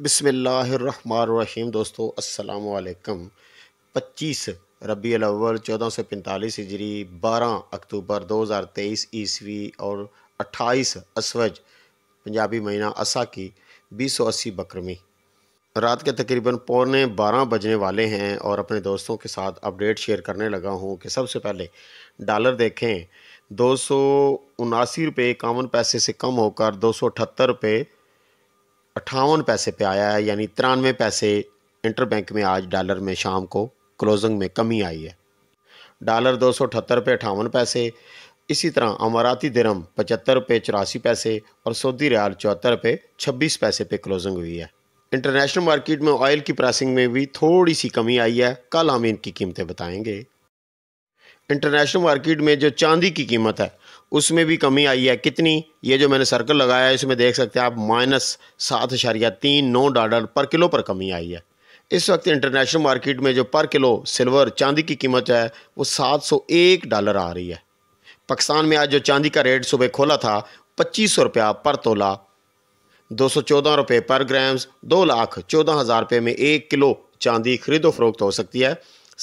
बिसमीम दोस्तों अस्सलाम वालेकुम 25 रबी अलवल चौदह सौ पैंतालीस हिजरी बारह अक्टूबर 2023 ईस्वी और 28 असवज पंजाबी महीना असा की बीस सौ अस्सी बकरमी रात के तकरीबन पौने बारह बजने वाले हैं और अपने दोस्तों के साथ अपडेट शेयर करने लगा हूं कि सबसे पहले डॉलर देखें दो सौ उनासी रुपये इक्यावन पैसे से कम होकर दो सौ अठहत्तर रुपये अट्ठावन पैसे पे आया है यानी तिरानवे पैसे इंटर बैंक में आज डॉलर में शाम को क्लोजिंग में कमी आई है डॉलर दो सौ अठहत्तर रुपये अठावन पैसे इसी तरह अमाराती दरम पचहत्तर रुपये चौरासी पैसे और सऊदी रियाल चौहत्तर रुपये छब्बीस पैसे पे क्लोजिंग हुई है इंटरनेशनल मार्केट में ऑयल की प्राइसिंग में भी थोड़ी सी कमी आई है कल हम इनकी कीमतें बताएंगे इंटरनेशनल मार्केट में जो चांदी की कीमत है उसमें भी कमी आई है कितनी ये जो मैंने सर्कल लगाया है इसमें देख सकते हैं आप माइनस सात अशारिया तीन नौ डॉलर पर किलो पर कमी आई है इस वक्त इंटरनेशनल मार्केट में जो पर किलो सिल्वर चांदी की कीमत है वो सात सौ एक डॉलर आ रही है पाकिस्तान में आज जो चांदी का रेट सुबह खोला था पच्चीस सौ रुपया पर तोला दो सौ चौदह रुपये पर ग्राम्स दो लाख चौदह हज़ार रुपये में एक किलो चांदी खरीदो फरोख्त हो सकती है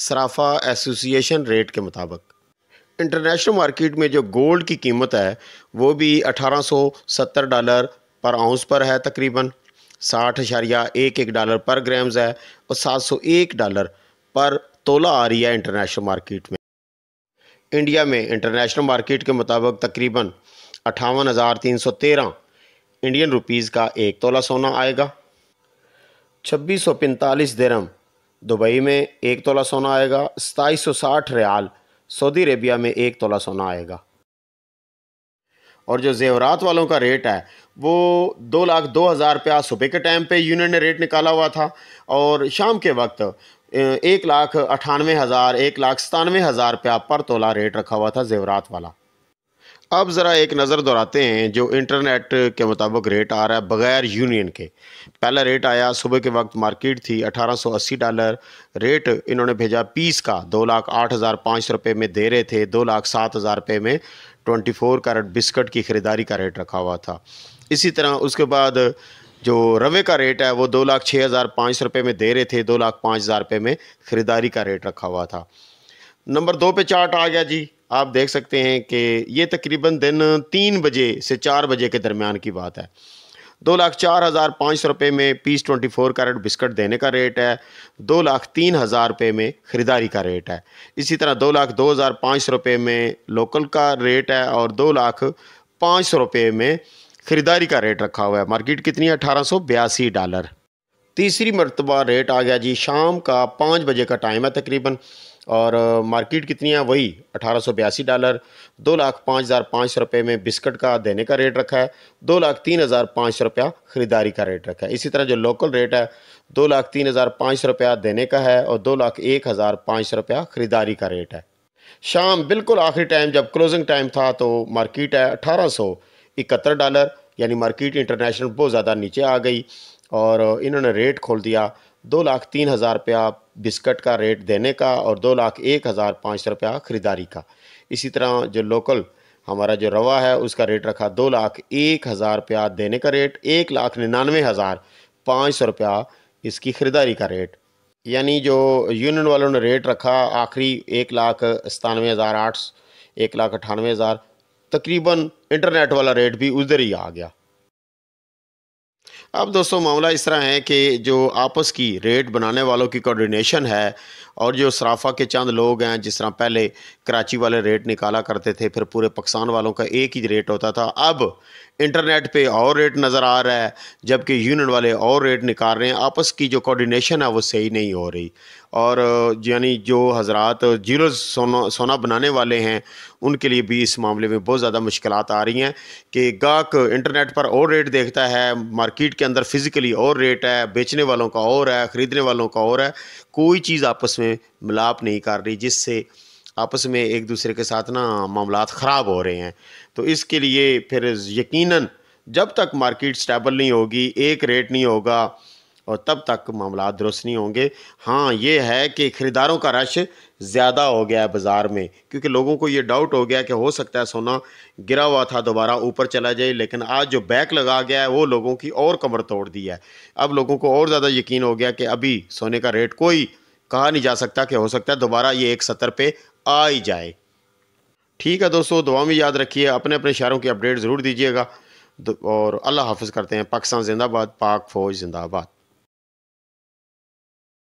सराफा एसोसिएशन रेट के मुताबिक इंटरनेशनल मार्केट में जो गोल्ड की कीमत है वो भी 1870 डॉलर पर आउंस पर है तकरीबन साठ अशारिया एक एक डॉलर पर ग्राम्स है और 701 डॉलर पर तोला आ रही है इंटरनेशनल मार्केट में इंडिया में इंटरनेशनल मार्केट के मुताबिक तकरीबन अट्ठावन हज़ार तीन सौ तेरह इंडियन रुपीज़ का एक तोला सोना आएगा छब्बीस सौ पैंतालीस दरम दुबई में एक तोला सोना आएगा सताईस सौ साठ रियाल सऊदी अरेबिया में एक तोला सोना आएगा और जो जेवरात वालों का रेट है वो दो लाख दो हज़ार रुपया सुबह के टाइम पे यूनियन ने रेट निकाला हुआ था और शाम के वक्त एक लाख अठानवे हज़ार एक लाख सतानवे हज़ार रुपया पर तोला रेट रखा हुआ था जेवरात वाला अब ज़रा एक नज़र दोहराते हैं जो इंटरनेट के मुताबिक रेट आ रहा है बग़ैर यूनियन के पहला रेट आया सुबह के वक्त मार्केट थी 1880 डॉलर रेट इन्होंने भेजा पीस का दो लाख आठ हज़ार पाँच सौ रुपये में दे रहे थे दो लाख सात हज़ार रुपये में ट्वेंटी फोर कैरेट बिस्कट की ख़रीदारी का रेट रखा हुआ था इसी तरह उसके बाद जो रवे का रेट है वो दो लाख छः हज़ार पाँच सौ रुपये में दे रहे थे दो लाख पाँच हज़ार रुपये में ख़रीदारी का रेट रखा हुआ था नंबर दो पे चार्ट आ गया जी आप देख सकते हैं कि ये तकरीबन दिन तीन बजे से चार बजे के दरमियान की बात है दो लाख चार हज़ार पाँच सौ रुपये में piece twenty four carat biscuit देने का रेट है दो लाख तीन हज़ार रुपये में ख़रीदारी का रेट है इसी तरह दो लाख दो हज़ार पाँच सौ रुपये में लोकल का रेट है और दो लाख पाँच सौ रुपये में ख़रीदारी का रेट रखा हुआ है मार्केट कितनी है अठारह सौ बयासी डॉलर तीसरी मरतबा रेट आ गया जी शाम का पाँच बजे का टाइम है तकरीबन और मार्केट कितनी है वही अठारह डॉलर दो लाख पाँच हज़ार पाँच सौ रुपये में बिस्किट का देने का रेट रखा है दो लाख तीन हज़ार पाँच सौ रुपया ख़रीदारी का रेट रखा है इसी तरह जो लोकल रेट है दो लाख तीन हज़ार पाँच सौ रुपया देने का है और दो लाख एक हज़ार पाँच सौ रुपया ख़रीदारी का रेट है शाम बिल्कुल आखिरी टाइम जब क्लोजिंग टाइम था तो मार्किट है अठारह सौ इकहत्तर डॉलर यानी मार्किट इंटरनेशनल बहुत ज़्यादा नीचे आ गई और इन्होंने रेट खोल दिया दो लाख तीन हज़ार रुपया बिस्कट का रेट देने का और दो लाख एक हज़ार पाँच सौ रुपया ख़रीदारी का इसी तरह जो लोकल हमारा जो रवा है उसका रेट रखा दो लाख एक हज़ार रुपया देने का रेट एक लाख निन्यानवे हज़ार पाँच सौ रुपया इसकी ख़रीदारी का रेट यानी जो यूनियन वालों ने रेट रखा आखिरी एक लाख सतानवे हज़ार आठ एक लाख अठानवे हज़ार तकरीबन इंटरनेट वाला रेट भी उधर ही आ गया अब दोस्तों मामला इस तरह है कि जो आपस की रेट बनाने वालों की कोऑर्डिनेशन है और जो सराफा के चंद लोग हैं जिस तरह पहले कराची वाले रेट निकाला करते थे फिर पूरे पाकिस्तान वालों का एक ही रेट होता था अब इंटरनेट पे और रेट नज़र आ रहा है जबकि यूनियन वाले और रेट निकाल रहे हैं आपस की जो कोऑर्डिनेशन है वो सही नहीं हो रही और यानी जो हजरात जीरो सोना सोना बनाने वाले हैं उनके लिए भी इस मामले में बहुत ज़्यादा मुश्किल आ रही हैं कि गाहक इंटरनेट पर और रेट देखता है मार्केट के अंदर फ़िज़िकली और रेट है बेचने वालों का और है ख़रीदने वालों का और है कोई चीज़ आपस में मिलाप नहीं कर रही जिससे आपस में एक दूसरे के साथ ना मामला ख़राब हो रहे हैं तो इसके लिए फिर यकीन जब तक मार्केट स्टेबल नहीं होगी एक रेट नहीं होगा और तब तक मामला दुरुस्त नहीं होंगे हाँ ये है कि खरीदारों का रश ज़्यादा हो गया है बाज़ार में क्योंकि लोगों को ये डाउट हो गया कि हो सकता है सोना गिरा हुआ था दोबारा ऊपर चला जाए लेकिन आज जो बैक लगा गया है वो लोगों की और कमर तोड़ दी है अब लोगों को और ज़्यादा यकीन हो गया कि अभी सोने का रेट कोई कहा नहीं जा सकता कि हो सकता है दोबारा ये एक सत्तर पे आ ही जाए ठीक है दोस्तों दुआ में याद रखिए अपने अपने शहरों की अपडेट ज़रूर दीजिएगा और अल्लाह हाफ़ करते हैं पाकिस्तान जिंदाबाद पाक फ़ौज जिंदाबाद